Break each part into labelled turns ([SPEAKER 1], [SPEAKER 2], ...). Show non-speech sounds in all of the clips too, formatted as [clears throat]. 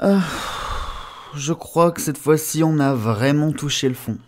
[SPEAKER 1] Ah, je crois que cette fois-ci on a vraiment touché le fond.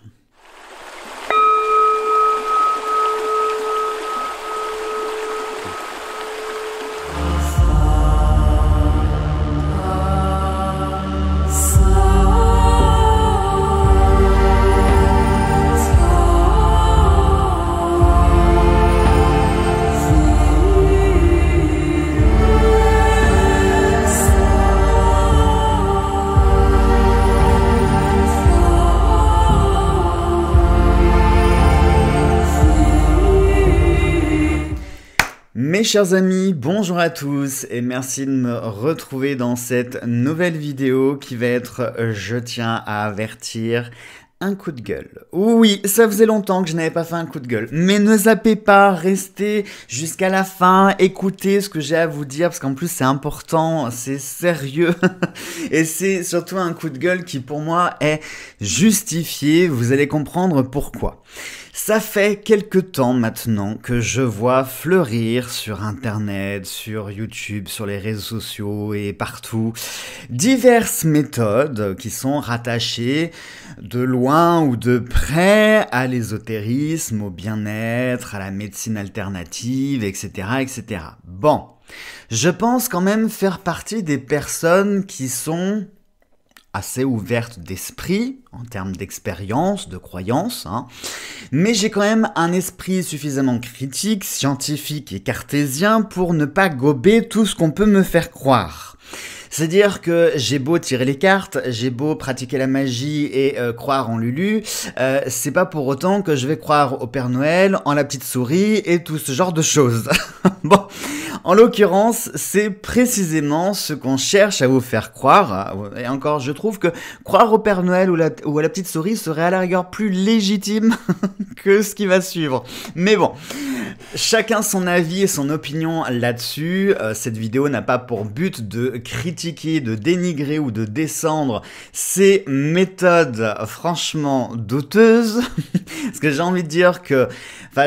[SPEAKER 1] chers amis, bonjour à tous et merci de me retrouver dans cette nouvelle vidéo qui va être euh, Je tiens à avertir un coup de gueule. Oh oui, ça faisait longtemps que je n'avais pas fait un coup de gueule. Mais ne zappez pas, restez jusqu'à la fin, écoutez ce que j'ai à vous dire, parce qu'en plus c'est important, c'est sérieux, [laughs] et c'est surtout un coup de gueule qui pour moi est justifié, vous allez comprendre pourquoi. Ça fait quelque temps maintenant que je vois fleurir sur Internet, sur YouTube, sur les réseaux sociaux et partout diverses méthodes qui sont rattachées de loin ou de près à l'ésotérisme, au bien-être, à la médecine alternative, etc., etc. Bon. Je pense quand même faire partie des personnes qui sont assez ouverte d'esprit, en termes d'expérience, de croyance, hein. mais j'ai quand même un esprit suffisamment critique, scientifique et cartésien pour ne pas gober tout ce qu'on peut me faire croire. C'est-à-dire que j'ai beau tirer les cartes, j'ai beau pratiquer la magie et euh, croire en Lulu, euh, c'est pas pour autant que je vais croire au Père Noël, en la petite souris et tout ce genre de choses. [laughs] bon. En l'occurrence, c'est précisément ce qu'on cherche à vous faire croire. Et encore, je trouve que croire au Père Noël ou, à la petite souris serait à la rigueur plus légitime [laughs] que ce qui va suivre. Mais bon, chacun son avis et son opinion là-dessus. Euh, cette vidéo n'a pas pour but de critiquer de dénigrer ou de descendre ces méthodes franchement douteuses. [laughs] Parce que j'ai envie de dire que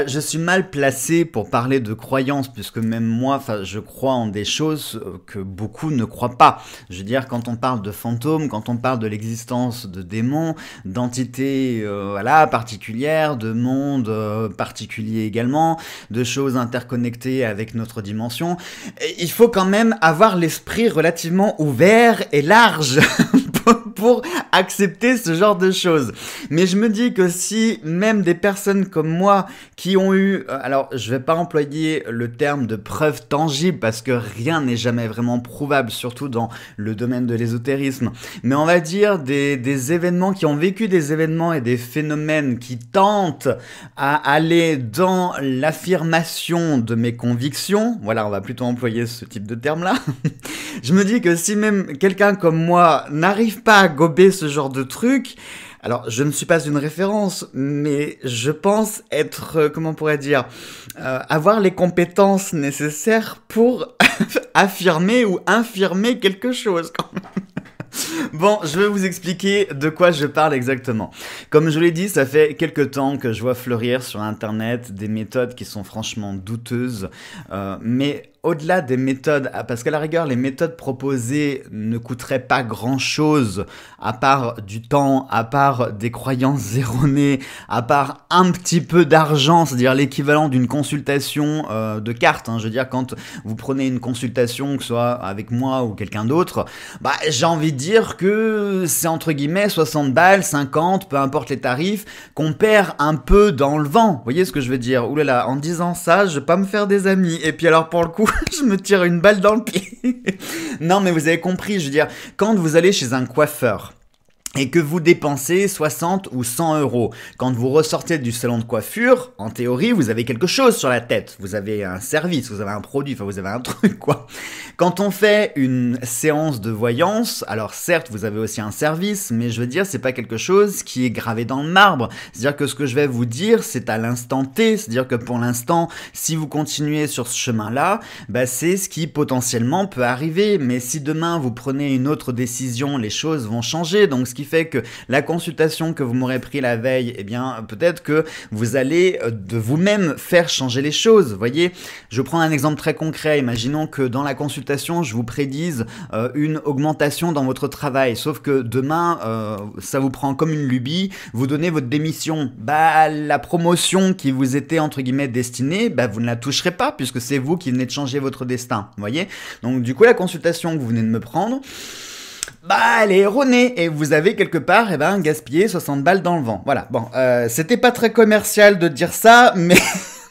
[SPEAKER 1] je suis mal placé pour parler de croyances, puisque même moi, je crois en des choses que beaucoup ne croient pas. Je veux dire, quand on parle de fantômes, quand on parle de l'existence de démons, d'entités euh, voilà, particulières, de mondes euh, particuliers également, de choses interconnectées avec notre dimension, il faut quand même avoir l'esprit relativement ouvert et large [laughs] pour accepter ce genre de choses. Mais je me dis que si même des personnes comme moi qui ont eu, euh, alors je vais pas employer le terme de preuve tangible parce que rien n'est jamais vraiment prouvable, surtout dans le domaine de l'ésotérisme, mais on va dire des, des événements qui ont vécu des événements et des phénomènes qui tentent à aller dans l'affirmation de mes convictions, voilà, on va plutôt employer ce type de terme-là, [laughs] je me dis que si même quelqu'un comme moi n'arrive pas à gober ce genre de truc. Alors, je ne suis pas une référence, mais je pense être, euh, comment on pourrait dire, euh, avoir les compétences nécessaires pour [laughs] affirmer ou infirmer quelque chose. [laughs] Bon, je vais vous expliquer de quoi je parle exactement. Comme je l'ai dit, ça fait quelques temps que je vois fleurir sur Internet des méthodes qui sont franchement douteuses, euh, mais au-delà des méthodes, ah, parce qu'à la rigueur, les méthodes proposées ne coûteraient pas grand-chose, à part du temps, à part des croyances [laughs] erronées, à part un petit peu d'argent, c'est-à-dire l'équivalent d'une consultation euh, de carte. Hein. Je veux dire, quand vous prenez une consultation, que ce soit avec moi ou quelqu'un d'autre, bah, j'ai envie de dire que c'est entre guillemets 60 balles, 50, peu importe les tarifs, qu'on perd un peu dans le vent. Vous voyez ce que je veux dire Ouh là en disant ça, je vais pas me faire des amis. Et puis alors pour le coup, [laughs] je me tire une balle dans le pied. non, mais vous avez compris, je veux dire, quand vous allez chez un coiffeur, et que vous dépensez 60 ou 100 euros. Quand vous ressortez du salon de coiffure, en théorie, vous avez quelque chose sur la tête. Vous avez un service, vous avez un produit, enfin vous avez un [laughs] truc quoi. Quand on fait une séance de voyance, alors certes vous avez aussi un service, mais je veux dire c'est pas quelque chose qui est gravé dans le marbre. C'est-à-dire que ce que je vais vous dire c'est à l'instant T. C'est-à-dire que pour l'instant, si vous continuez sur ce chemin-là, bah, c'est ce qui potentiellement peut arriver. Mais si demain vous prenez une autre décision, les choses vont changer. Donc ce qui fait que la consultation que vous m'aurez pris la veille, eh bien, peut-être que vous allez euh, de vous-même faire changer les choses. Voyez, je prends un exemple très concret. Imaginons que dans la consultation, je vous prédise euh, une augmentation dans votre travail. Sauf que demain, euh, ça vous prend comme une lubie. Vous donnez votre démission. Bah, la promotion qui vous était entre guillemets destinée, bah, vous ne la toucherez pas puisque c'est vous qui venez de changer votre destin. Voyez. Donc, du coup, la consultation que vous venez de me prendre bah elle est erronée et vous avez quelque part eh ben, gaspillé 60 balles dans le vent. Voilà, bon, euh, c'était pas très commercial de dire ça, mais... [laughs]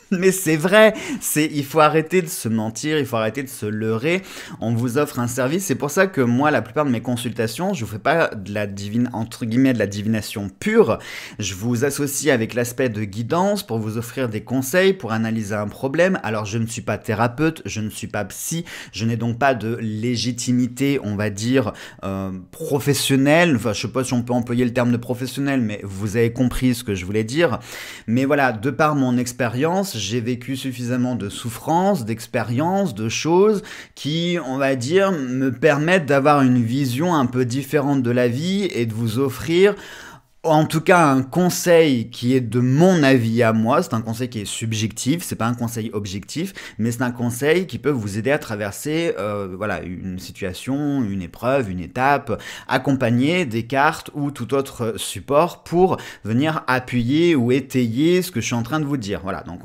[SPEAKER 1] [laughs] Mais c'est vrai, c'est il faut arrêter de se mentir, il faut arrêter de se leurrer. On vous offre un service, c'est pour ça que moi la plupart de mes consultations, je vous fais pas de la divine entre guillemets de la divination pure. Je vous associe avec l'aspect de guidance pour vous offrir des conseils pour analyser un problème. Alors je ne suis pas thérapeute, je ne suis pas psy, je n'ai donc pas de légitimité, on va dire euh, professionnelle. Enfin, je sais pas si on peut employer le terme de professionnel, mais vous avez compris ce que je voulais dire. Mais voilà, de par mon expérience j'ai vécu suffisamment de souffrances, d'expériences, de choses qui, on va dire, me permettent d'avoir une vision un peu différente de la vie et de vous offrir en tout cas un conseil qui est de mon avis à moi, c'est un conseil qui est subjectif, c'est pas un conseil objectif, mais c'est un conseil qui peut vous aider à traverser euh, voilà une situation, une épreuve, une étape, accompagné des cartes ou tout autre support pour venir appuyer ou étayer ce que je suis en train de vous dire. Voilà, donc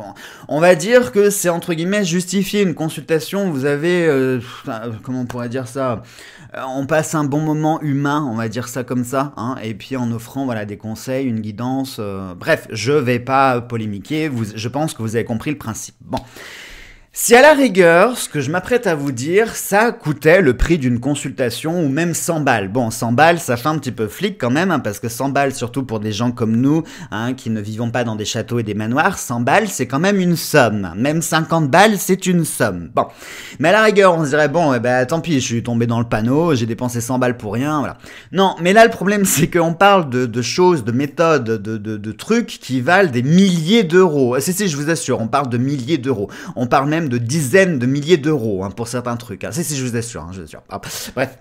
[SPEAKER 1] on, va dire que c'est entre guillemets justifier une consultation, vous avez euh, euh, comment on pourrait dire ça, on passe un bon moment humain, on va dire ça comme ça, hein, et puis en offrant voilà des conseils, une guidance. Euh, bref, je ne vais pas polémiquer. je pense que vous avez compris le principe. Bon. Si à la rigueur, ce que je m'apprête à vous dire, ça coûtait le prix d'une consultation ou même 100 balles. Bon, 100 balles, ça fait un petit peu flic quand même, hein, parce que 100 balles, surtout pour des gens comme nous, hein, qui ne vivons pas dans des châteaux et des manoirs, 100 balles, c'est quand même une somme. Même 50 balles, c'est une somme. Bon. Mais à la rigueur, on se dirait, bon, eh ben, tant pis, je suis tombé dans le panneau, j'ai dépensé 100 balles pour rien, voilà. Non, mais là, le problème, c'est qu'on parle de, choses, de méthodes, de, de trucs qui valent des milliers d'euros. Si, si, je vous assure, on parle de milliers d'euros. On parle même de dizaines de milliers d'euros hein, pour certains trucs. C'est hein. si, je vous assure, hein, je ah, bref.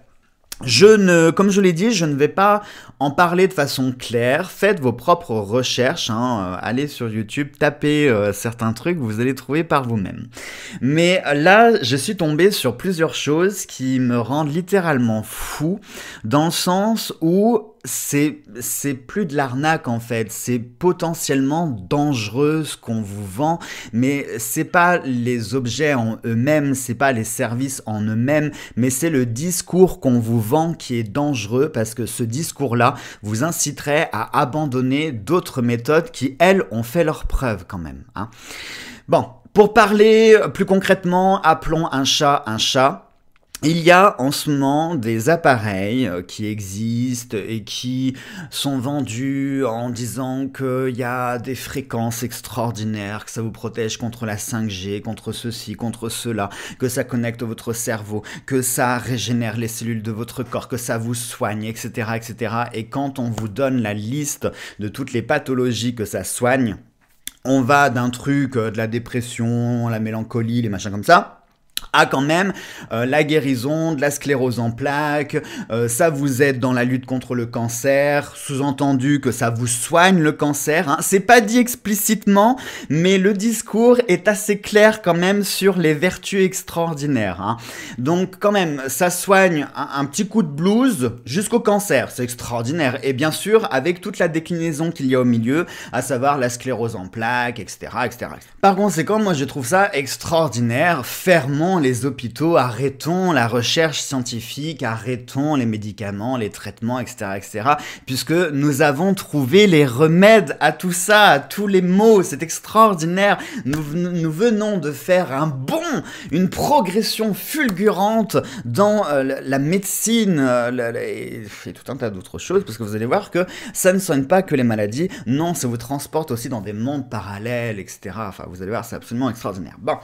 [SPEAKER 1] ne, comme je l'ai dit, je ne vais pas en parler de façon claire. Faites vos propres recherches. Euh, allez sur YouTube, tapez euh, certains trucs, vous allez trouver par vous-même. Mais euh, là, je suis tombé sur plusieurs choses qui me rendent littéralement fou, dans le sens où c'est c'est plus de l'arnaque en fait, c'est potentiellement dangereux ce qu'on vous vend, mais c'est pas les objets en eux-mêmes, c'est pas les services en eux-mêmes, mais c'est le discours qu'on vous vend qui est dangereux parce que ce discours-là vous inciterait à abandonner d'autres méthodes qui elles ont fait leurs preuve quand même. Hein. Bon, pour parler plus concrètement, appelons un chat un chat. Il y a en ce moment des appareils euh, qui existent et qui sont vendus en disant qu'il y a des fréquences extraordinaires, que ça vous protège contre la 5G, contre ceci, contre cela, que ça connecte votre cerveau, que ça régénère les cellules de votre corps, que ça vous soigne, etc. etc. Et quand on vous donne la liste de toutes les pathologies que ça soigne, on va d'un truc, euh, de la dépression, la mélancolie, les machins comme ça, a quand même euh, la guérison de la sclérose en plaques, euh, ça vous aide dans la lutte contre le cancer, sous-entendu que ça vous soigne le cancer, hein. c'est pas dit explicitement, mais le discours est assez clair quand même sur les vertus extraordinaires. Hein. Donc quand même, ça soigne un, petit coup de blues jusqu'au cancer, c'est extraordinaire, et bien sûr avec toute la déclinaison qu'il y a au milieu, à savoir la sclérose en plaques, etc. etc. Par conséquent, moi je trouve ça extraordinaire, fermement les hôpitaux, arrêtons la recherche scientifique, arrêtons les médicaments, les traitements, etc., etc., puisque nous avons trouvé les remèdes à tout ça, à tous les maux. C'est extraordinaire. Nous, venons de faire un bond, une progression fulgurante dans euh, la médecine euh, et, tout un tas d'autres choses, parce que vous allez voir que ça ne soigne pas que les maladies. Non, ça vous transporte aussi dans des mondes parallèles, etc. Enfin, vous allez voir, c'est absolument extraordinaire. Bon.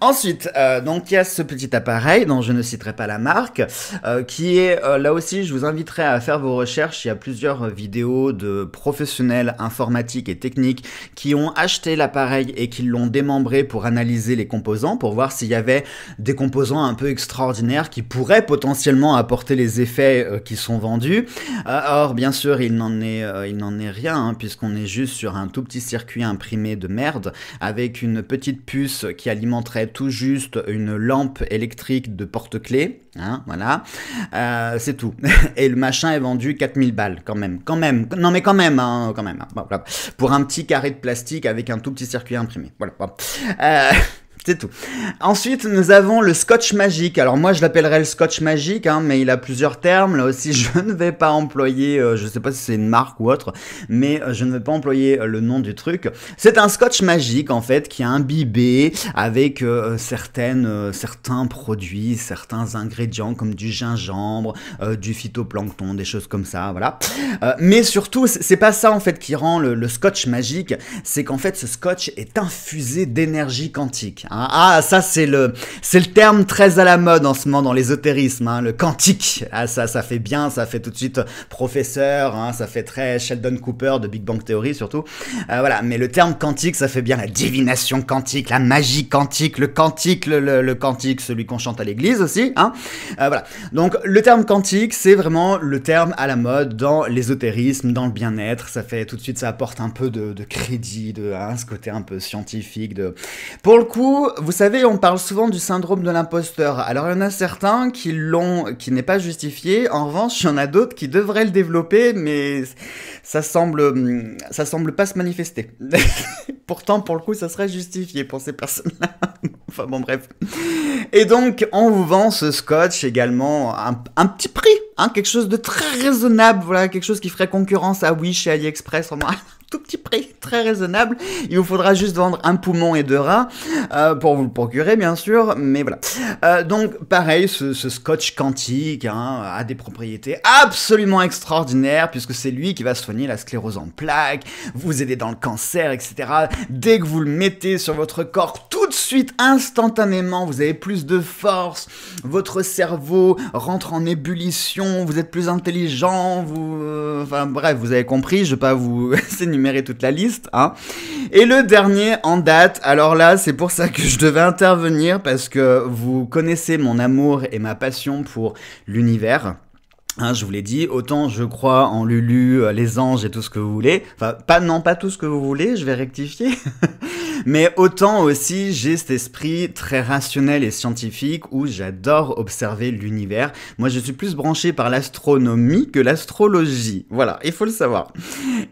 [SPEAKER 1] Ensuite, euh, donc, il ce petit appareil dont je ne citerai pas la marque, euh, qui est euh, là aussi, je vous inviterai à faire vos recherches. Il y a plusieurs vidéos de professionnels informatiques et techniques qui ont acheté l'appareil et qui l'ont démembré pour analyser les composants, pour voir s'il y avait des composants un peu extraordinaires qui pourraient potentiellement apporter les effets euh, qui sont vendus. or, bien sûr, il n'en est, il n'en est rien, hein, puisqu'on est juste sur un tout petit circuit imprimé de merde avec une petite puce qui alimenterait tout juste une lampe électrique de porte-clés, hein, voilà, euh, c'est tout. [laughs] Et le machin est vendu 4000 balles, quand même, quand même, non mais quand même, hein, quand même, hein. pour un petit carré de plastique avec un tout petit circuit imprimé, voilà. Euh, [laughs] C'est tout. Ensuite, nous avons le scotch magique. Alors moi, je l'appellerais le scotch magique, hein, mais il a plusieurs termes. Là aussi, [laughs] je ne vais pas employer, euh, je ne sais pas si c'est une marque ou autre, mais euh, je ne vais pas employer euh, le nom du truc. C'est un scotch magique, en fait, qui est imbibé avec certaines, certains produits, certains ingrédients, comme du gingembre, du phytoplancton, des choses comme ça, voilà. mais surtout, c'est pas ça, en fait, qui rend le, scotch magique, c'est qu'en fait, ce scotch est infusé d'énergie quantique. Hein. Hein. Ah, ça c'est le, c'est le terme très à la mode en ce moment dans l'ésotérisme, hein. le quantique. Ah, ça, ça fait bien, ça fait tout de suite professeur, hein. ça fait très Sheldon Cooper de Big Bang Theory surtout. Euh, voilà, mais le terme quantique, ça fait bien la divination quantique, la magie quantique, le quantique, le, le, quantique, celui qu'on chante à l'église aussi. Hein. Euh, voilà. Donc le terme quantique, c'est vraiment le terme à la mode dans l'ésotérisme, dans le bien-être. Ça fait tout de suite, ça apporte un peu de, crédit, de ce côté un peu scientifique. De... Pour le coup, vous savez, on parle souvent du syndrome de l'imposteur. Alors, il y en a certains qui l'ont, qui n'est pas justifié. En revanche, il y en a d'autres qui devraient le développer, mais ça semble, ça semble pas se manifester. [laughs] Pourtant, pour le coup, ça serait justifié pour ces personnes-là. [laughs] enfin, bon, bref. Et donc, on vous vend ce scotch également un, un petit prix, hein, quelque chose de très raisonnable, voilà, quelque chose qui ferait concurrence à Wish et AliExpress. moins [laughs] tout petit prix, très raisonnable. Il vous faudra juste vendre un poumon et deux rats euh, pour vous le procurer, bien sûr. Mais voilà. Euh, donc, pareil, ce, ce scotch quantique hein, a des propriétés absolument extraordinaires puisque c'est lui qui va soigner la sclérose en plaques, vous aider dans le cancer, etc. Dès que vous le mettez sur votre corps, tout de suite, instantanément, vous avez plus de force, votre cerveau rentre en ébullition, vous êtes plus intelligent, vous, euh, enfin bref, vous avez compris. Je vais pas vous [laughs] et toute la liste. Hein. Et le dernier en date, alors là, c'est pour ça que je devais intervenir, parce que vous connaissez mon amour et ma passion pour l'univers. Hein, je vous l'ai dit, autant je crois en Lulu, euh, les anges et tout ce que vous voulez. Enfin, pas non, pas tout ce que vous voulez, je vais rectifier. [laughs] Mais autant aussi, j'ai cet esprit très rationnel et scientifique où j'adore observer l'univers. Moi, je suis plus branché par l'astronomie que l'astrologie. Voilà, il faut le savoir.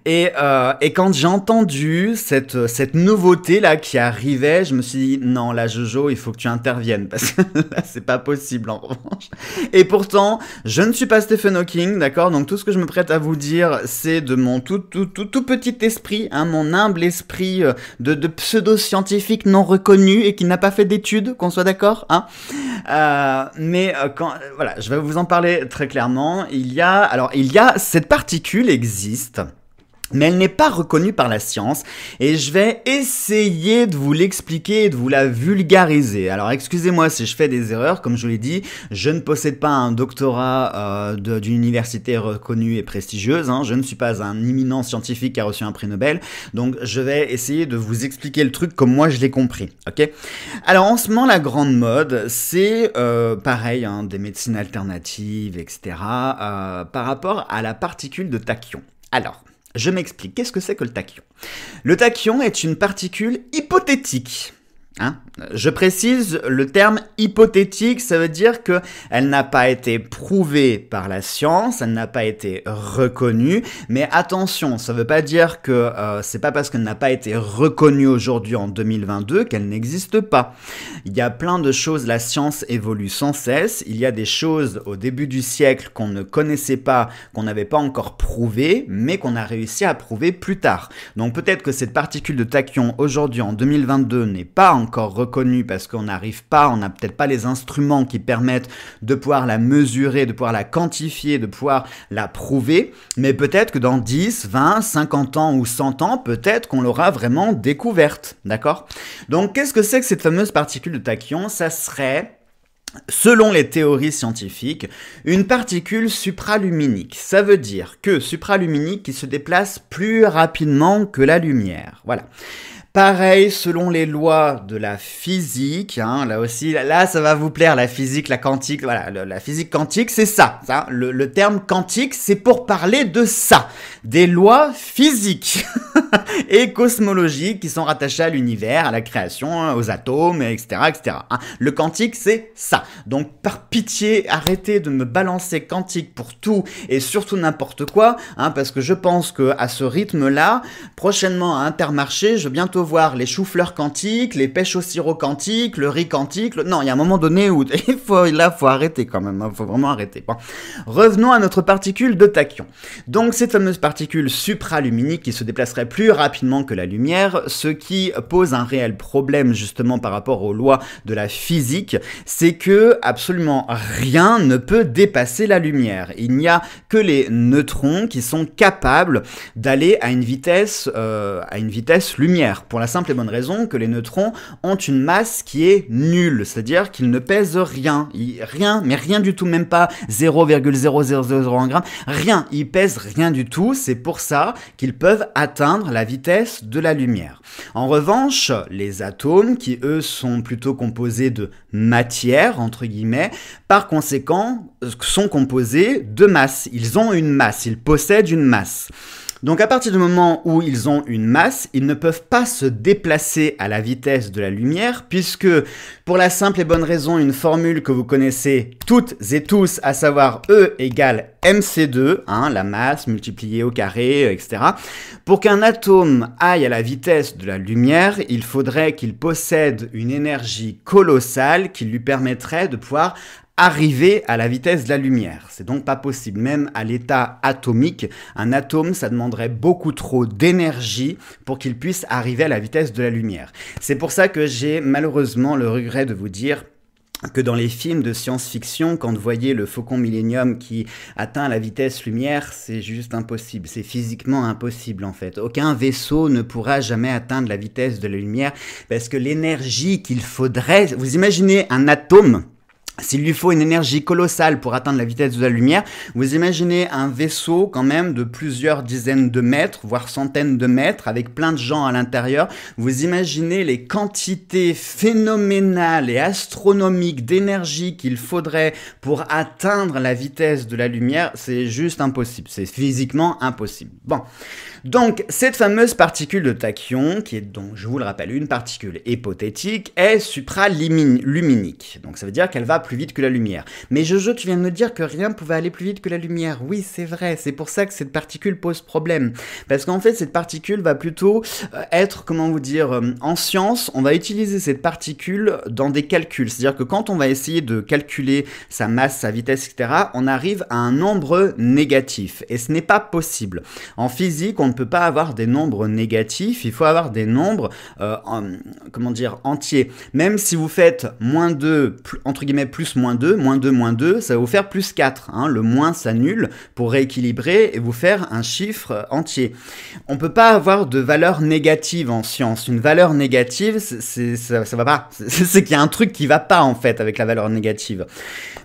[SPEAKER 1] Et, euh, et quand j'ai entendu cette, cette nouveauté-là qui arrivait, je me suis dit, non, là, Jojo, il faut que tu interviennes parce que [laughs] là, c'est pas possible en revanche. Et pourtant, je ne suis pas Stephen Hawking, d'accord Donc tout ce que je me prête à vous dire, c'est de mon tout, tout, tout, tout petit esprit, hein, mon humble esprit euh, de, de pseudo-scientifique non reconnu et qui n'a pas fait d'études, qu'on soit d'accord, hein euh, mais euh, quand, voilà, je vais vous en parler très clairement. Il y a, alors, il y a, cette particule existe mais elle n'est pas reconnue par la science et je vais essayer de vous l'expliquer et de vous la vulgariser. Alors excusez-moi si je fais des erreurs, comme je vous l'ai dit, je ne possède pas un doctorat euh, d'une université reconnue et prestigieuse, hein. je ne suis pas un imminent scientifique qui a reçu un prix Nobel, donc je vais essayer de vous expliquer le truc comme moi je l'ai compris, ok Alors en ce moment la grande mode c'est euh, pareil, hein, des médecines alternatives, etc. Euh, par rapport à la particule de tachyon. Alors... Je m'explique, qu'est-ce que c'est que le tachyon Le tachyon est une particule hypothétique Hein? Je précise le terme hypothétique, ça veut dire que elle n'a pas été prouvée par la science, elle n'a pas été reconnue. Mais attention, ça ne veut pas dire que euh, c'est pas parce qu'elle n'a pas été reconnue aujourd'hui en 2022 qu'elle n'existe pas. Il y a plein de choses, la science évolue sans cesse. Il y a des choses au début du siècle qu'on ne connaissait pas, qu'on n'avait pas encore prouvées, mais qu'on a réussi à prouver plus tard. Donc peut-être que cette particule de tachyon aujourd'hui en 2022 n'est pas encore encore reconnue parce qu'on n'arrive pas, on n'a peut-être pas les instruments qui permettent de pouvoir la mesurer, de pouvoir la quantifier, de pouvoir la prouver, mais peut-être que dans 10, 20, 50 ans ou 100 ans, peut-être qu'on l'aura vraiment découverte, d'accord Donc qu'est-ce que c'est que cette fameuse particule de tachyon Ça serait Selon les théories scientifiques, une particule supraluminique, ça veut dire que supraluminique qui se déplace plus rapidement que la lumière. Voilà. Pareil selon les lois de la physique, hein, là aussi, là ça va vous plaire, la physique, la quantique, voilà, la physique quantique c'est ça, ça le, terme quantique c'est pour parler de ça, des lois physiques [laughs] et cosmologiques qui sont rattachées à l'univers, à la création, hein, aux atomes, etc. etc. Hein. Le quantique c'est ça, donc par pitié arrêtez de me balancer quantique pour tout et surtout n'importe quoi, parce que je pense qu'à ce rythme là, prochainement à Intermarché, je vais bientôt voir les choux-fleurs quantiques, les pêches au sirop quantiques, le riz quantique. Non, il y a un moment donné où [laughs] il faut, faut arrêter quand même. Il hein, faut vraiment arrêter. Revenons à notre particule de tachyon. Donc, cette fameuse particule supraluminique qui se déplacerait plus rapidement que la lumière, ce qui pose un réel problème justement par rapport aux lois de la physique, c'est que absolument rien ne peut dépasser la lumière. Il n'y a que les neutrons qui sont capables d'aller à une vitesse, euh, à une vitesse lumière pour la simple et bonne raison que les neutrons ont une masse qui est nulle, c'est-à-dire qu'ils ne pèsent rien, rien, mais rien du tout, même pas 0,0001 g, rien, ils pèsent rien du tout, c'est pour ça qu'ils peuvent atteindre la vitesse de la lumière. En revanche, les atomes, qui eux sont plutôt composés de matière, entre guillemets, par conséquent, sont composés de masse. Ils ont une masse, ils possèdent une masse. Donc à partir du moment où ils ont une masse, ils ne peuvent pas se déplacer à la vitesse de la lumière, puisque pour la simple et bonne raison, une formule que vous connaissez toutes et tous, à savoir E égale mc2, hein, la masse multipliée au carré, euh, etc. Pour qu'un atome aille à la vitesse de la lumière, il faudrait qu'il possède une énergie colossale qui lui permettrait de pouvoir arriver à la vitesse de la lumière. C'est donc pas possible. Même à l'état atomique, un atome, ça demanderait beaucoup trop d'énergie pour qu'il puisse arriver à la vitesse de la lumière. C'est pour ça que j'ai malheureusement le regret de vous dire que dans les films de science-fiction, quand vous voyez le faucon millénium qui atteint la vitesse lumière, c'est juste impossible, c'est physiquement impossible en fait. Aucun vaisseau ne pourra jamais atteindre la vitesse de la lumière parce que l'énergie qu'il faudrait, vous imaginez un atome s'il lui faut une énergie colossale pour atteindre la vitesse de la lumière, vous imaginez un vaisseau quand même de plusieurs dizaines de mètres, voire centaines de mètres, avec plein de gens à l'intérieur. Vous imaginez les quantités phénoménales et astronomiques d'énergie qu'il faudrait pour atteindre la vitesse de la lumière. C'est juste impossible. C'est physiquement impossible. Bon. Donc, cette fameuse particule de tachyon, qui est donc, je vous le rappelle, une particule hypothétique, est supraluminique. Donc, ça veut dire qu'elle va plus vite que la lumière. Mais Jojo, tu viens de me dire que rien ne pouvait aller plus vite que la lumière. Oui, c'est vrai. C'est pour ça que cette particule pose problème. Parce qu'en fait, cette particule va plutôt euh, être, comment vous dire, euh, en science, on va utiliser cette particule dans des calculs. C'est-à-dire que quand on va essayer de calculer sa masse, sa vitesse, etc., on arrive à un nombre négatif. Et ce n'est pas possible. En physique, on ne peut pas avoir des nombres négatifs, il faut avoir des nombres, euh, comment dire, entiers. Même si vous faites moins 2, entre guillemets, plus moins 2, moins 2, moins 2, ça va vous faire plus 4. Hein. Le moins s'annule pour rééquilibrer et vous faire un chiffre entier. On ne peut pas avoir de valeur négative en science. Une valeur négative, c'est, ça, ça va pas. [laughs] C'est qu'il y a un truc qui va pas en fait avec la valeur négative.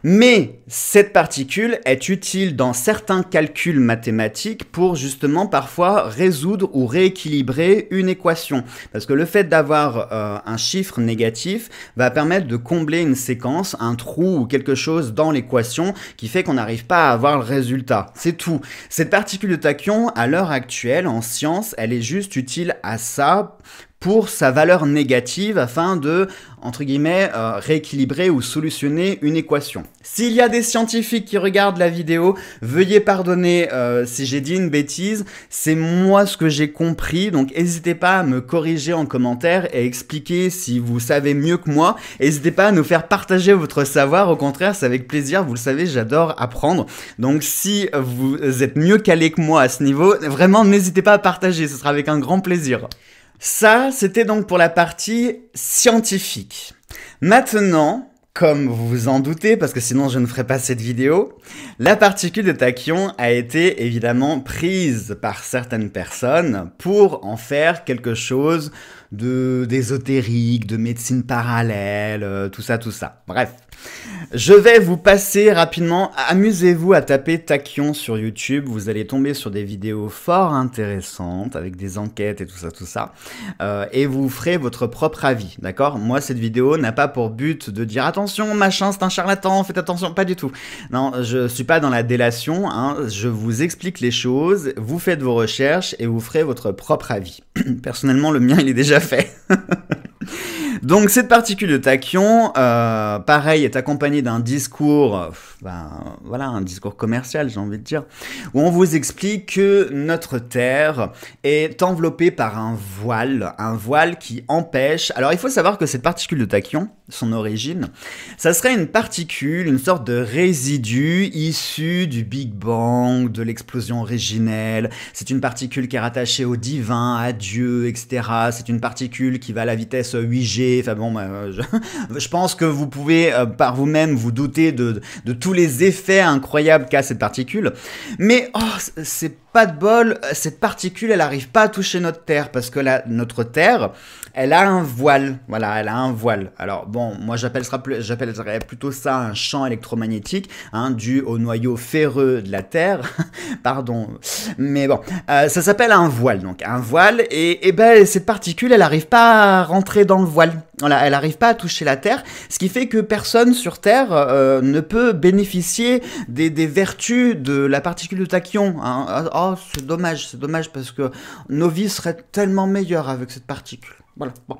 [SPEAKER 1] Mais cette particule est utile dans certains calculs mathématiques pour justement parfois résoudre ou rééquilibrer une équation. Parce que le fait d'avoir euh, un chiffre négatif va permettre de combler une séquence, un trou ou quelque chose dans l'équation qui fait qu'on n'arrive pas à avoir le résultat. C'est tout. Cette particule de tachyon, à l'heure actuelle, en science, elle est juste utile à ça pour sa valeur négative afin de, entre guillemets, euh, rééquilibrer ou solutionner une équation. S'il y a des scientifiques qui regardent la vidéo, veuillez pardonner euh, si j'ai dit une bêtise, c'est moi ce que j'ai compris, donc n'hésitez pas à me corriger en commentaire et expliquer si vous savez mieux que moi, n'hésitez pas à nous faire partager votre savoir, au contraire c'est avec plaisir, vous le savez, j'adore apprendre, donc si vous êtes mieux calé que moi à ce niveau, vraiment n'hésitez pas à partager, ce sera avec un grand plaisir. Ça, c'était donc pour la partie scientifique. Maintenant, comme vous vous en doutez, parce que sinon je ne ferai pas cette vidéo, la particule de tachyon a été évidemment prise par certaines personnes pour en faire quelque chose de d'ésotérique, de médecine parallèle, euh, tout ça, tout ça. Bref. Je vais vous passer rapidement. Amusez-vous à taper Taquion sur YouTube. Vous allez tomber sur des vidéos fort intéressantes avec des enquêtes et tout ça, tout ça. Euh, et vous ferez votre propre avis, d'accord Moi, cette vidéo n'a pas pour but de dire attention, machin, c'est un charlatan, faites attention, pas du tout. Non, je suis pas dans la délation. Hein. Je vous explique les choses, vous faites vos recherches et vous ferez votre propre avis. [clears throat] Personnellement, le mien, il est déjà fait. [laughs] Donc cette particule de tachyon, euh, pareil, est accompagnée d'un discours, ben, voilà, un discours commercial, j'ai envie de dire, où on vous explique que notre Terre est enveloppée par un voile, un voile qui empêche. Alors il faut savoir que cette particule de tachyon, son origine, ça serait une particule, une sorte de résidu issu du Big Bang, de l'explosion originelle. C'est une particule qui est rattachée au divin, à Dieu, etc. C'est une particule qui va à la vitesse 8G Enfin bon, bah, euh, [laughs] je, pense que vous pouvez euh, par vous-même vous douter de, tous les effets incroyables qu'a cette particule. Mais oh, c'est c'est pas de bol, cette particule, elle n'arrive pas à toucher notre Terre, parce que la, notre Terre, elle a un voile. Voilà, elle a un voile. Alors bon, moi j'appellerais plutôt ça un champ électromagnétique, hein, dû au noyau ferreux de la Terre. [laughs] Pardon. Mais bon, euh, ça s'appelle un voile, donc un voile, et, et ben, cette particule, elle n'arrive pas à rentrer dans le voile elle n'arrive pas à toucher la Terre, ce qui fait que personne sur Terre euh, ne peut bénéficier des, vertus de la particule de tachyon. Hein. Ah, oh, c'est dommage, c'est dommage parce que nos vies seraient tellement meilleures avec cette particule. Voilà. Bon.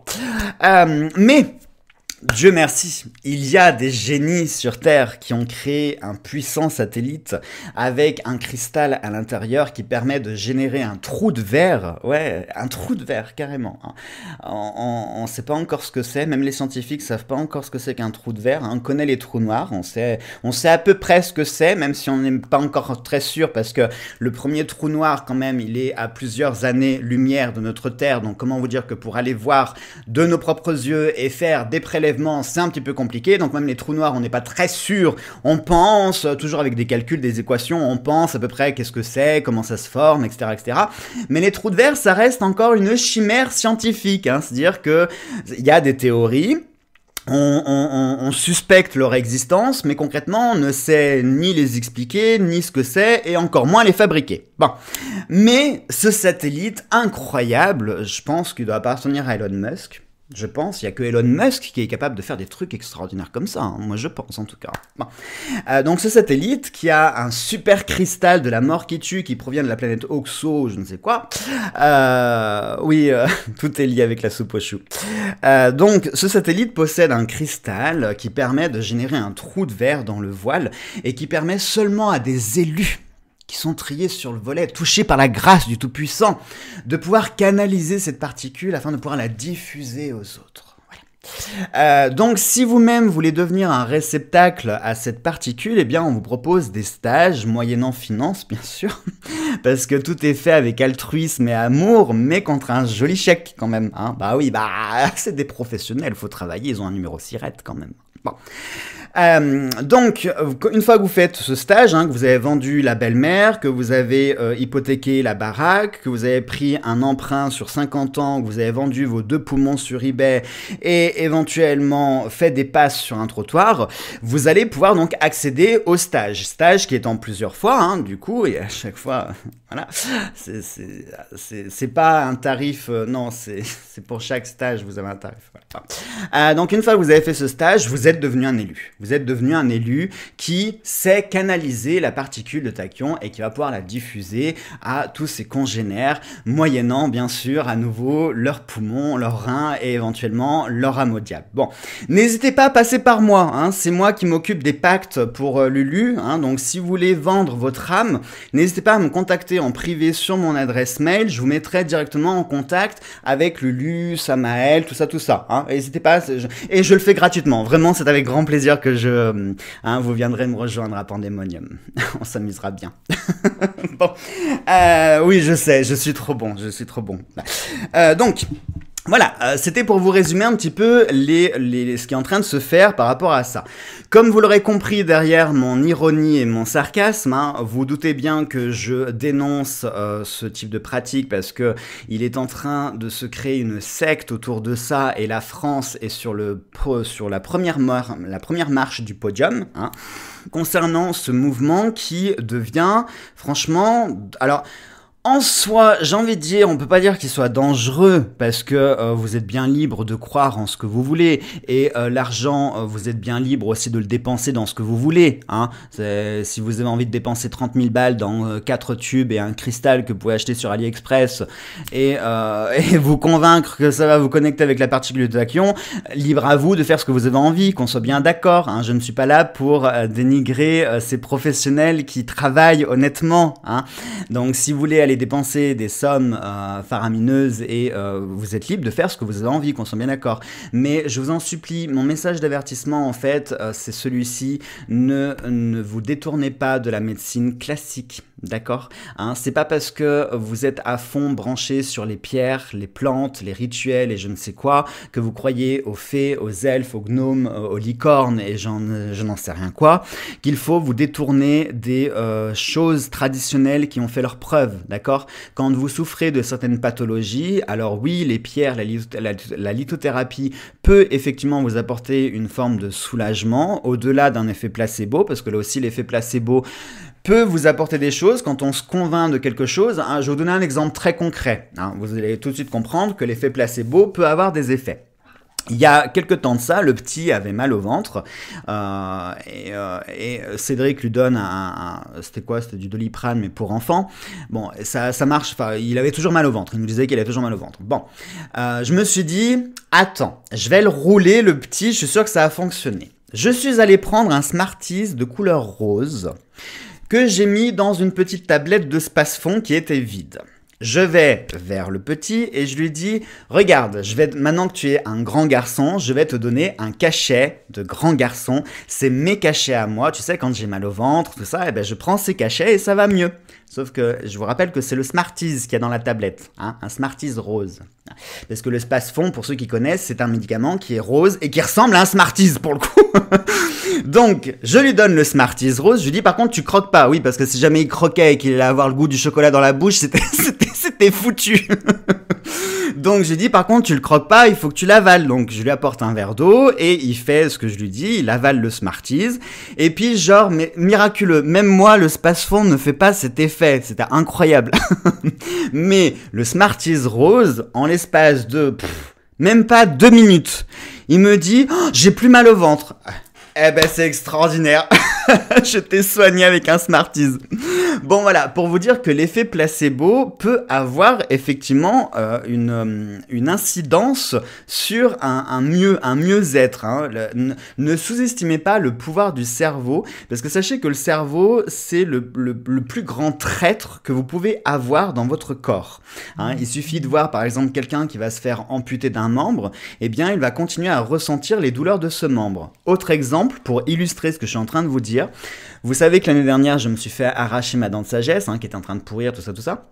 [SPEAKER 1] Euh, mais Dieu merci, il y a des génies sur Terre qui ont créé un puissant satellite avec un cristal à l'intérieur qui permet de générer un trou de verre, ouais, un trou de verre carrément. Hein. On ne sait pas encore ce que c'est, même les scientifiques savent pas encore ce que c'est qu'un trou de verre. Hein. On connaît les trous noirs, on sait, on sait à peu près ce que c'est, même si on n'est pas encore très sûr parce que le premier trou noir quand même, il est à plusieurs années lumière de notre Terre. Donc comment vous dire que pour aller voir de nos propres yeux et faire des prélèvements c'est un petit peu compliqué. Donc même les trous noirs, on n'est pas très sûr. On pense, euh, toujours avec des calculs, des équations, on pense à peu près qu'est-ce que c'est, comment ça se forme, etc., etc. Mais les trous de verre, ça reste encore une chimère scientifique. Hein. C'est-à-dire que il y a des théories. On, on, suspecte leur existence, mais concrètement, on ne sait ni les expliquer, ni ce que c'est, et encore moins les fabriquer. Bon. Mais ce satellite incroyable, je pense qu'il doit appartenir à Elon Musk. Je pense, il n'y a que Elon Musk qui est capable de faire des trucs extraordinaires comme ça, hein. moi je pense en tout cas. Euh, donc ce satellite qui a un super cristal de la mort qui tue qui provient de la planète Oxo, je ne sais quoi. Euh, oui, euh, [laughs] tout est lié avec la soupe aux choux. donc ce satellite possède un cristal qui permet de générer un trou de verre dans le voile et qui permet seulement à des élus qui sont triés sur le volet, touchés par la grâce du Tout-Puissant, de pouvoir canaliser cette particule afin de pouvoir la diffuser aux autres. Euh, donc si vous-même voulez devenir un réceptacle à cette particule, eh bien on vous propose des stages, moyennant finance bien sûr, [laughs] parce que tout est fait avec altruisme et amour, mais contre un joli chèque quand même. Hein. Bah oui, bah [laughs] c'est des professionnels, faut travailler, ils ont un numéro sirette quand même. Bon. Euh, donc, une fois que vous faites ce stage, hein, que vous avez vendu la belle-mère, que vous avez euh, hypothéqué la baraque, que vous avez pris un emprunt sur 50 ans, que vous avez vendu vos deux poumons sur eBay et éventuellement fait des passes sur un trottoir, vous allez pouvoir donc accéder au stage. Stage qui est en plusieurs fois, hein, du coup, et à chaque fois, [laughs] voilà, c'est pas un tarif, euh, non, c'est pour chaque stage, vous avez un tarif. Euh, donc, une fois que vous avez fait ce stage, vous êtes devenu un élu. Vous êtes devenu un élu qui sait canaliser la particule de tachyon et qui va pouvoir la diffuser à tous ses congénères, moyennant bien sûr à nouveau leurs poumons, leurs reins et éventuellement leur âme au diable. Bon, n'hésitez pas à passer par moi, hein, c'est moi qui m'occupe des pactes pour euh, Lulu, hein. donc si vous voulez vendre votre âme, n'hésitez pas à me contacter en privé sur mon adresse mail, je vous mettrai directement en contact avec Lulu, Samael, tout ça, tout ça. Hein. N'hésitez pas, et je le fais gratuitement, vraiment c'est avec grand plaisir que je, hein, vous viendrez me rejoindre à Pandemonium. [laughs] On s'amusera bien. [laughs] bon, euh, oui, je sais, je suis trop bon, je suis trop bon. Euh, donc. Voilà, euh, c'était pour vous résumer un petit peu les, ce qui est en train de se faire par rapport à ça. Comme vous l'aurez compris derrière mon ironie et mon sarcasme, hein, vous doutez bien que je dénonce euh, ce type de pratique parce que il est en train de se créer une secte autour de ça et la France est sur, le, sur la, première mort la première marche du podium. Hein, concernant ce mouvement qui devient franchement... Alors en soi, j'ai envie de dire, on peut pas dire qu'il soit dangereux parce que euh, vous êtes bien libre de croire en ce que vous voulez et euh, l'argent, euh, vous êtes bien libre aussi de le dépenser dans ce que vous voulez. Hein. Si vous avez envie de dépenser 30 000 balles dans quatre tubes et un cristal que vous pouvez acheter sur AliExpress et, [laughs] vous convaincre que ça va vous connecter avec la particule de tachyon, libre à vous de faire ce que vous avez envie, qu'on soit bien d'accord. Hein. Je ne suis pas là pour dénigrer ces professionnels qui travaillent honnêtement. Hein. Donc si vous voulez aller dépenser des sommes euh, faramineuses et euh, vous êtes libre de faire ce que vous avez envie, qu'on soit bien d'accord. Mais je vous en supplie, mon message d'avertissement en fait, euh, c'est celui-ci, ne, ne vous détournez pas de la médecine classique. D'accord hein, C'est pas parce que vous êtes à fond branché sur les pierres, les plantes, les rituels et je ne sais quoi, que vous croyez aux fées, aux elfes, aux gnomes, aux licornes et je n'en sais rien quoi, qu'il faut vous détourner des euh, choses traditionnelles qui ont fait leur preuve, d'accord Quand vous souffrez de certaines pathologies, alors oui, les pierres, la lithothérapie peut effectivement vous apporter une forme de soulagement, au-delà d'un effet placebo, parce que là aussi l'effet placebo, peut vous apporter des choses quand on se convainc de quelque chose. Hein, je vais vous donner un exemple très concret. Hein. vous allez tout de suite comprendre que l'effet placebo peut avoir des effets. Il y a quelques temps de ça, le petit avait mal au ventre euh, euh, et, Cédric lui donne un, c'était quoi, c'était du Doliprane mais pour enfant. Bon, ça, marche. Enfin, il avait toujours mal au ventre. Il nous disait qu'il avait toujours mal au ventre. Bon, euh, je me suis dit, attends, je vais le rouler le petit. Je suis sûr que ça a fonctionné. Je suis allé prendre un Smarties de couleur rose que j'ai mis dans une petite tablette de space-fond qui était vide. Je vais vers le petit et je lui dis "Regarde, je vais maintenant que tu es un grand garçon, je vais te donner un cachet de grand garçon. C'est mes cachets à moi, tu sais quand j'ai mal au ventre, tout ça, et eh ben je prends ces cachets et ça va mieux." Sauf que je vous rappelle que c'est le Smarties qu'il y a dans la tablette, hein, un Smarties rose. Parce que le space fond, pour ceux qui connaissent, c'est un médicament qui est rose et qui ressemble à un Smarties pour le coup. [laughs] Donc, je lui donne le Smarties rose, je lui dis par contre tu croques pas, oui, parce que si jamais il croquait et qu'il allait avoir le goût du chocolat dans la bouche, c'était [laughs] foutu. [laughs] Donc j'ai dit par contre tu le croques pas, il faut que tu l'avales. Donc je lui apporte un verre d'eau et il fait ce que je lui dis, il avale le Smarties. Et puis genre mais miraculeux, même moi le space fond ne fait pas cet effet, c'était incroyable. [laughs] mais le Smarties rose en l'espace de même pas deux minutes, il me dit oh, j'ai plus mal au ventre. Eh ben c'est extraordinaire. [laughs] [laughs] je t'ai soigné avec un Smarties. Bon voilà, pour vous dire que l'effet placebo peut avoir effectivement euh, une, euh, une, incidence sur un, mieux, un mieux-être. Hein. Ne sous-estimez pas le pouvoir du cerveau, parce que sachez que le cerveau, c'est le, le, plus grand traître que vous pouvez avoir dans votre corps. Hein. Mmh. Il suffit de voir par exemple quelqu'un qui va se faire amputer d'un membre, et eh bien il va continuer à ressentir les douleurs de ce membre. Autre exemple, pour illustrer ce que je suis en train de vous dire, vous savez que l'année dernière, je me suis fait arracher ma dent de sagesse, hein, qui était en train de pourrir, tout ça, tout ça.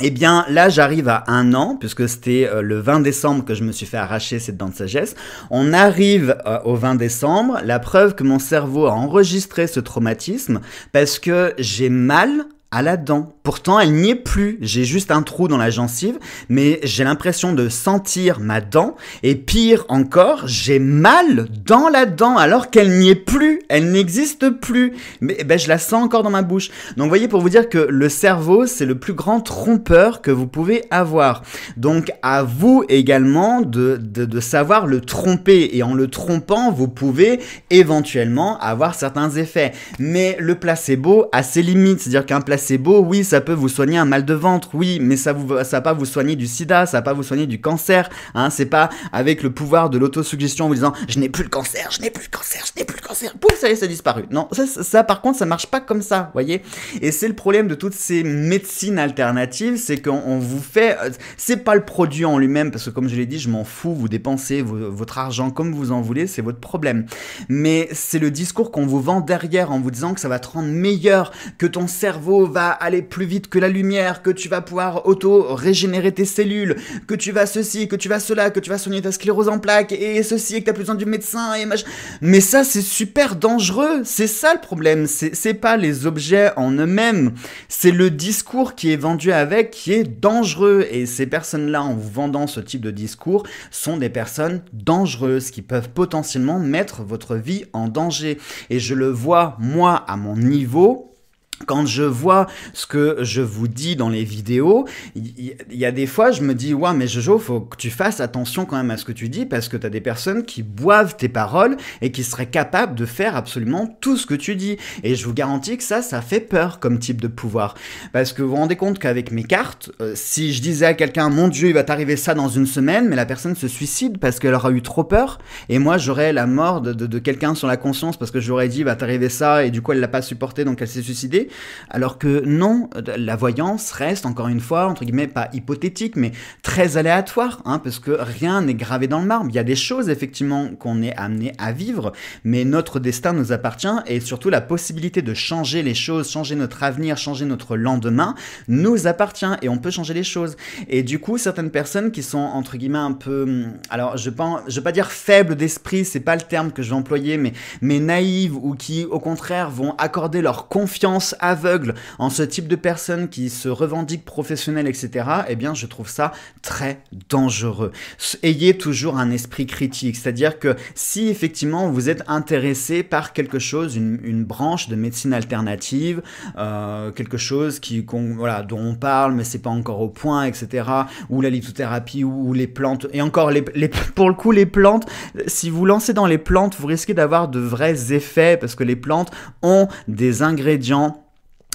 [SPEAKER 1] Eh bien, là, j'arrive à un an, puisque c'était euh, le 20 décembre que je me suis fait arracher cette dent de sagesse. On arrive euh, au 20 décembre, la preuve que mon cerveau a enregistré ce traumatisme, parce que j'ai mal à la dent. Pourtant, elle n'y est plus. J'ai juste un trou dans la gencive, mais j'ai l'impression de sentir ma dent. Et pire encore, j'ai mal dans la dent alors qu'elle n'y est plus. Elle n'existe plus. Mais eh ben, je la sens encore dans ma bouche. Donc, voyez, pour vous dire que le cerveau, c'est le plus grand trompeur que vous pouvez avoir. Donc, à vous également de, de, de savoir le tromper. Et en le trompant, vous pouvez éventuellement avoir certains effets. Mais le placebo a ses limites. C'est-à-dire qu'un placebo c'est beau, oui, ça peut vous soigner un mal de ventre, oui, mais ça vous, ça va pas vous soigner du sida, ça va pas vous soigner du cancer, hein, c'est pas avec le pouvoir de l'autosuggestion en vous disant je n'ai plus le cancer, je n'ai plus le cancer, je n'ai plus le cancer, pouf, ça y est, ça a disparu. Non, ça, par contre, ça marche pas comme ça, voyez. Et c'est le problème de toutes ces médecines alternatives, c'est qu'on vous fait, euh, c'est pas le produit en lui-même, parce que comme je l'ai dit, je m'en fous, vous dépensez votre argent comme vous en voulez, c'est votre problème. Mais c'est le discours qu'on vous vend derrière en vous disant que ça va te rendre meilleur, que ton cerveau va aller plus vite que la lumière, que tu vas pouvoir auto-régénérer tes cellules, que tu vas ceci, que tu vas cela, que tu vas soigner ta sclérose en plaques, et ceci, et que t'as plus besoin du médecin, et machin. Mais ça, c'est super dangereux. C'est ça le problème. C'est pas les objets en eux-mêmes. C'est le discours qui est vendu avec qui est dangereux. Et ces personnes-là, en vous vendant ce type de discours, sont des personnes dangereuses qui peuvent potentiellement mettre votre vie en danger. Et je le vois, moi, à mon niveau, quand je vois ce que je vous dis dans les vidéos, il y, a des fois, je me dis, ouais, mais Jojo, faut que tu fasses attention quand même à ce que tu dis parce que t'as des personnes qui boivent tes paroles et qui seraient capables de faire absolument tout ce que tu dis. Et je vous garantis que ça, ça fait peur comme type de pouvoir. Parce que vous vous rendez compte qu'avec mes cartes, euh, si je disais à quelqu'un, mon Dieu, il va t'arriver ça dans une semaine, mais la personne se suicide parce qu'elle aura eu trop peur. Et moi, j'aurais la mort de, de, quelqu'un sur la conscience parce que j'aurais dit, va t'arriver ça et du coup, elle l'a pas supporté donc elle s'est suicidée. Alors que non, la voyance reste encore une fois, entre guillemets, pas hypothétique, mais très aléatoire, hein, parce que rien n'est gravé dans le marbre. Il y a des choses effectivement qu'on est amené à vivre, mais notre destin nous appartient et surtout la possibilité de changer les choses, changer notre avenir, changer notre lendemain, nous appartient et on peut changer les choses. Et du coup, certaines personnes qui sont entre guillemets un peu, hmm, alors je ne vais pas dire faibles d'esprit, c'est pas le terme que je vais employer, mais naïves ou qui au contraire vont accorder leur confiance aveugle en ce type de personnes qui se revendiquent professionnelles, etc., eh bien, je trouve ça très dangereux. Ayez toujours un esprit critique, c'est-à-dire que si effectivement vous êtes intéressé par quelque chose, une, branche de médecine alternative, euh, quelque chose qui, voilà, dont on parle mais c'est pas encore au point, etc., ou la lithothérapie, ou, les plantes, et encore les, pour le coup les plantes, si vous lancez dans les plantes, vous risquez d'avoir de vrais effets parce que les plantes ont des ingrédients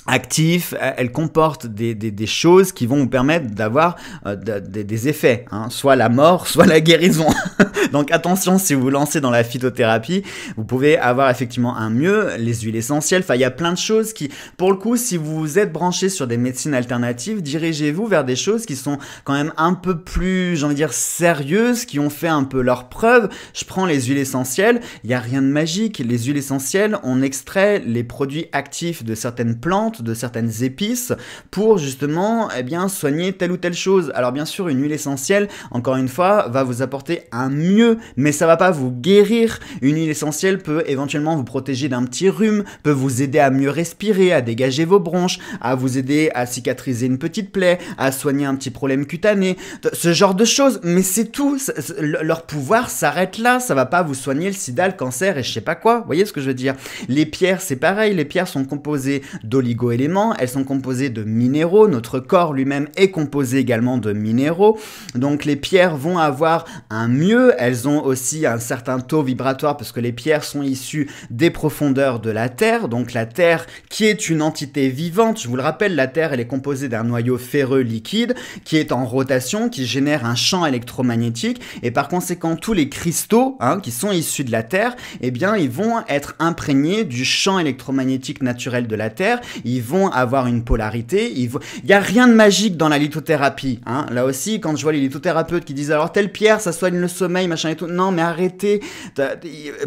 [SPEAKER 1] actif, euh, elle comporte des, des, choses qui vont vous permettre d'avoir euh, des effets, hein. soit la mort, [laughs] soit la guérison. [laughs] Donc attention, si vous vous lancez dans la phytothérapie, vous pouvez avoir effectivement un mieux, les huiles essentielles, enfin il y a plein de choses qui, pour le coup, si vous êtes branché sur des médecines alternatives, dirigez-vous vers des choses qui sont quand même un peu plus, j'ai envie de dire, sérieuses, qui ont fait un peu leur preuve. Je prends les huiles essentielles, il n'y a rien de magique. Les huiles essentielles, on extrait les produits actifs de certaines plantes, de certaines épices pour justement eh bien, soigner telle ou telle chose. Alors bien sûr, une huile essentielle, encore une fois, va vous apporter un mieux, mais ça va pas vous guérir. Une huile essentielle peut éventuellement vous protéger d'un petit rhume, peut vous aider à mieux respirer, à dégager vos bronches, à vous aider à cicatriser une petite plaie, à soigner un petit problème cutané, ce genre de choses, mais c'est tout. Leur pouvoir s'arrête là, ça va pas vous soigner le sida, le cancer et je sais pas quoi. Vous voyez ce que je veux dire Les pierres, c'est pareil, les pierres sont composées d'oligo éléments elles sont composées de minéraux, notre corps lui-même est composé également de minéraux, donc les pierres vont avoir un mieux, elles ont aussi un certain taux vibratoire parce que les pierres sont issues des profondeurs de la Terre, donc la Terre qui est une entité vivante, je vous le rappelle, la Terre elle est composée d'un noyau ferreux liquide qui est en rotation, qui génère un champ électromagnétique et par conséquent tous les cristaux hein, qui sont issus de la Terre, eh bien ils vont être imprégnés du champ électromagnétique naturel de la Terre, ils ils vont avoir une polarité. Il n'y y a rien de magique dans la lithothérapie. Hein. Là aussi, quand je vois les lithothérapeutes qui disent alors telle pierre, ça soigne le sommeil, machin et tout. Non, mais arrêtez. Euh,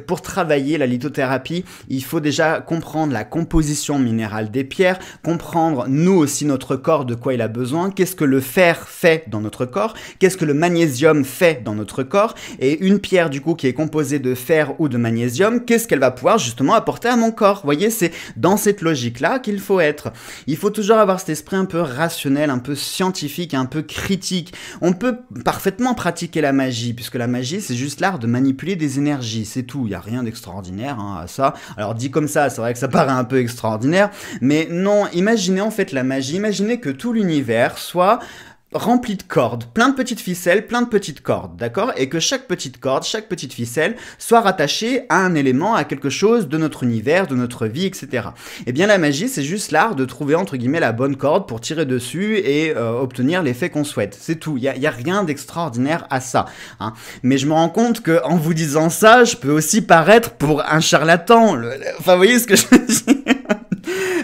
[SPEAKER 1] pour travailler la lithothérapie, il faut déjà comprendre la composition minérale des pierres, comprendre nous aussi notre corps de quoi il a besoin, qu'est-ce que le fer fait dans notre corps, qu'est-ce que le magnésium fait dans notre corps, et une pierre du coup qui est composée de fer ou de magnésium, qu'est-ce qu'elle va pouvoir justement apporter à mon corps. Vous voyez, c'est dans cette logique-là qu'il faut être. Il faut toujours avoir cet esprit un peu rationnel, un peu scientifique, un peu critique. On peut parfaitement pratiquer la magie, puisque la magie, c'est juste l'art de manipuler des énergies, c'est tout. Il n'y a rien d'extraordinaire hein, à ça. Alors dit comme ça, c'est vrai que ça paraît un peu extraordinaire, mais non, imaginez en fait la magie, imaginez que tout l'univers soit rempli de cordes, plein de petites ficelles, plein de petites cordes, d'accord Et que chaque petite corde, chaque petite ficelle soit rattachée à un élément, à quelque chose de notre univers, de notre vie, etc. Eh bien la magie, c'est juste l'art de trouver entre guillemets la bonne corde pour tirer dessus et euh, obtenir l'effet qu'on souhaite. C'est tout, il n'y a, rien d'extraordinaire à ça. Hein. Mais je me rends compte que en vous disant ça, je peux aussi paraître pour un charlatan. Enfin, vous voyez ce que je veux dire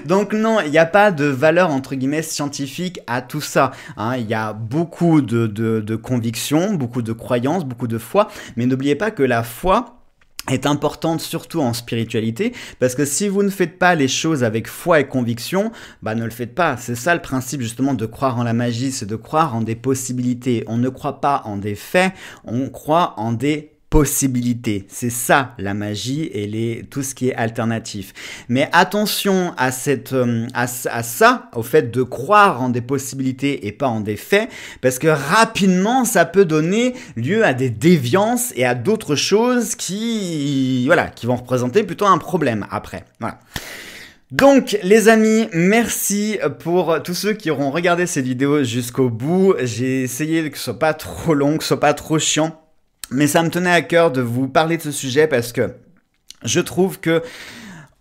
[SPEAKER 1] donc non, il n'y a pas de valeur entre guillemets scientifique à tout ça. Hein. Il y a beaucoup de, de, de convictions, beaucoup de croyances, beaucoup de foi, mais n'oubliez pas que la foi, est importante surtout en spiritualité parce que si vous ne faites pas les choses avec foi et conviction, bah ne le faites pas. C'est ça le principe justement de croire en la magie, c'est de croire en des possibilités. On ne croit pas en des faits, on croit en des possibilités. C'est ça la magie et les, tout ce qui est alternatif. Mais attention à, cette, euh, à, ça, au fait de croire en des possibilités et pas en des faits, parce que rapidement ça peut donner lieu à des déviances et à d'autres choses qui, voilà, qui vont représenter plutôt un problème après. Voilà. Donc les amis, merci pour tous ceux qui auront regardé cette vidéo jusqu'au bout. J'ai essayé que ce soit pas trop long, que ce soit pas trop chiant mais ça me tenait à cœur de vous parler de ce sujet parce que je trouve que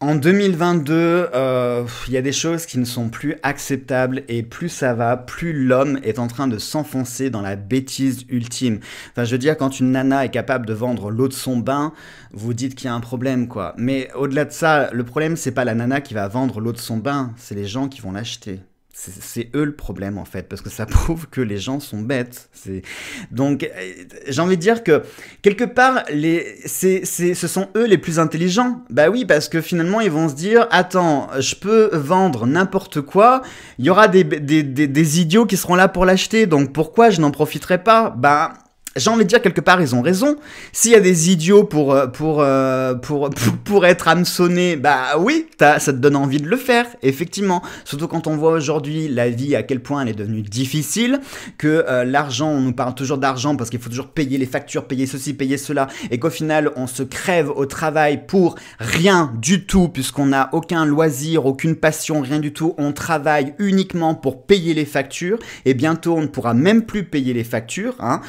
[SPEAKER 1] en 2022, euh, il y a des choses qui ne sont plus acceptables et plus ça va, plus l'homme est en train de s'enfoncer dans la bêtise ultime. Enfin, je veux dire, quand une nana est capable de vendre l'eau de son bain, vous dites qu'il y a un problème, quoi. Mais au-delà de ça, le problème, c'est pas la nana qui va vendre l'eau de son bain, c'est les gens qui vont l'acheter c'est eux le problème en fait, parce que ça [laughs] prouve que les gens sont bêtes. Donc euh, j'ai envie de dire que quelque part, les... ce sont eux les plus intelligents. Bah oui, parce que finalement ils vont se dire, attends, je peux vendre n'importe quoi, il y aura des, des, des, des, idiots qui seront là pour l'acheter, donc pourquoi je n'en profiterai pas Bah j'ai envie de dire quelque part ils ont raison. S'il y a des idiots pour euh, pour euh, [laughs] pour pour, être hameçonnés, bah oui, ça te donne envie de le faire, effectivement. Surtout quand on voit aujourd'hui la vie à quel point elle est devenue difficile, que euh, l'argent, on nous parle toujours d'argent parce qu'il faut toujours payer les factures, payer ceci, payer cela, et qu'au final on se crève au travail pour rien du tout puisqu'on n'a aucun loisir, aucune passion, rien du tout. On travaille uniquement pour payer les factures et bientôt on ne pourra même plus payer les factures. Hein.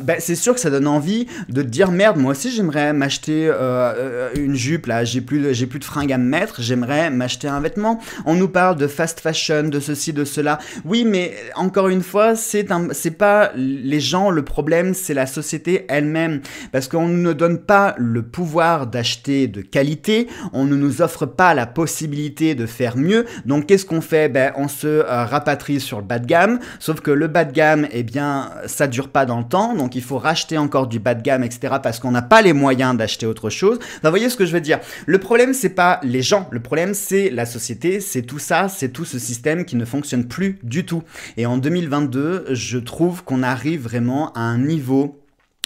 [SPEAKER 1] Ben, c'est sûr que ça donne envie de dire merde, moi aussi j'aimerais m'acheter euh, euh, une jupe là, j'ai plus, plus de fringues à me mettre, j'aimerais m'acheter un vêtement. On nous parle de fast fashion, de ceci, de cela. Oui, mais encore une fois, c'est un, pas les gens le problème, c'est la société elle-même, parce qu'on ne donne pas le pouvoir d'acheter de qualité, on ne nous offre pas la possibilité de faire mieux. Donc qu'est-ce qu'on fait ben, on se euh, rapatrie sur le bas de gamme, sauf que le bas de gamme, eh bien, ça dure pas dans le temps donc il faut racheter encore du bas de gamme, etc., parce qu'on n'a pas les moyens d'acheter autre chose. vous voyez ce que je veux dire Le problème, c'est pas les gens, le problème, c'est la société, c'est tout ça, c'est tout ce système qui ne fonctionne plus du tout. Et en 2022, je trouve qu'on arrive vraiment à un niveau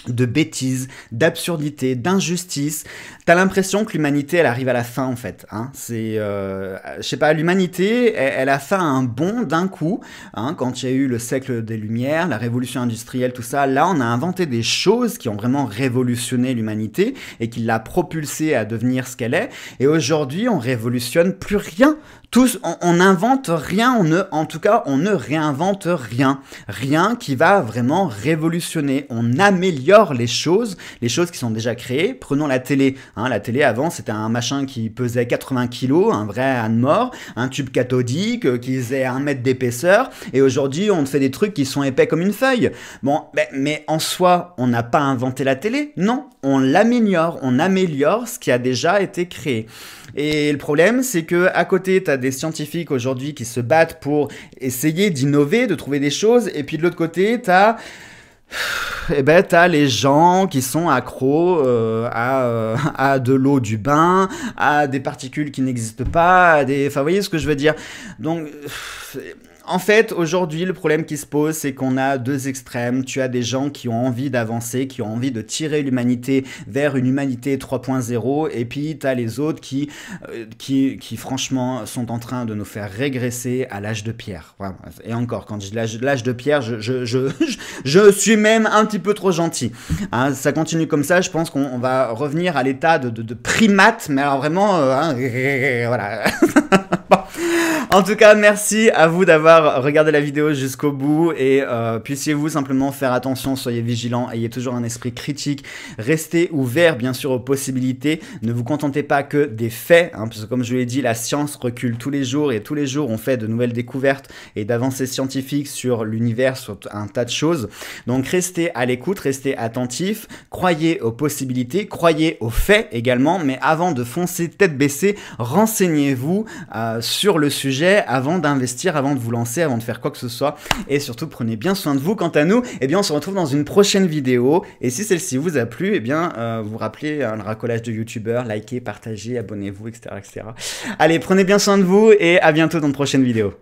[SPEAKER 1] de bêtises, d'absurdités, d'injustices. T'as l'impression que l'humanité, elle arrive à la fin en fait. Hein. C'est, euh, je sais pas, l'humanité, elle, a fait un bond d'un coup. Hein, quand il y a eu le siècle des Lumières, la révolution industrielle, tout ça. Là, on a inventé des choses qui ont vraiment révolutionné l'humanité et qui l'a propulsée à devenir ce qu'elle est. Et aujourd'hui, on révolutionne plus rien. Tous, on n'invente rien, en tout cas, on ne réinvente rien. Rien qui va vraiment révolutionner. On améliore les choses, les choses qui sont déjà créées. Prenons la télé. Hein, la télé avant c'était un machin qui pesait 80 kg, un vrai âne mort, un tube cathodique euh, qui faisait un mètre d'épaisseur, et aujourd'hui on fait des trucs qui sont épais comme une feuille. Bon, mais, en soi, on n'a pas inventé la télé, non, on l'améliore, on améliore ce qui a déjà été créé. Et le problème, c'est que à côté, tu des scientifiques aujourd'hui qui se battent pour essayer d'innover, de trouver des choses, et puis de l'autre côté, tu et eh ben, t'as les gens qui sont accros euh, à, euh, à, de l'eau du bain, à des particules qui n'existent pas, à des... Enfin, vous voyez ce que je veux dire Donc, euh, en fait, aujourd'hui, le problème qui se pose, c'est qu'on a deux extrêmes. Tu as des gens qui ont envie d'avancer, qui ont envie de tirer l'humanité vers une humanité 3.0, et puis tu as les autres qui, euh, qui, qui, franchement, sont en train de nous faire régresser à l'âge de pierre. et encore, quand je dis l'âge de pierre, je [laughs] je, suis même un petit peu trop gentil. Hein, ça continue comme ça, je pense qu'on va revenir à l'état de, de, primate, mais alors vraiment, euh, hein, [laughs] voilà. [laughs] En tout cas, merci à vous d'avoir regardé la vidéo jusqu'au bout et euh, puissiez-vous simplement faire attention, soyez vigilants, ayez toujours un esprit critique, restez ouverts bien sûr aux possibilités, ne vous contentez pas que des faits, hein, parce que comme je vous l'ai dit, la science recule tous les jours et tous les jours on fait de nouvelles découvertes et d'avancées scientifiques sur l'univers, sur un tas de choses. Donc restez à l'écoute, restez attentifs, croyez aux possibilités, croyez aux faits également, mais avant de foncer tête baissée, renseignez-vous euh, sur le sujet avant d'investir, avant de vous lancer, avant de faire quoi que ce soit. Et surtout, prenez bien soin de vous. Quant à nous, eh bien, on se retrouve dans une prochaine vidéo. Et si celle-ci vous a plu, eh bien, euh, vous rappelez euh, le racolage de youtubeurs, likez, partagez, abonnez-vous, etc., etc. Allez, prenez bien soin de vous et à bientôt dans une prochaine vidéo.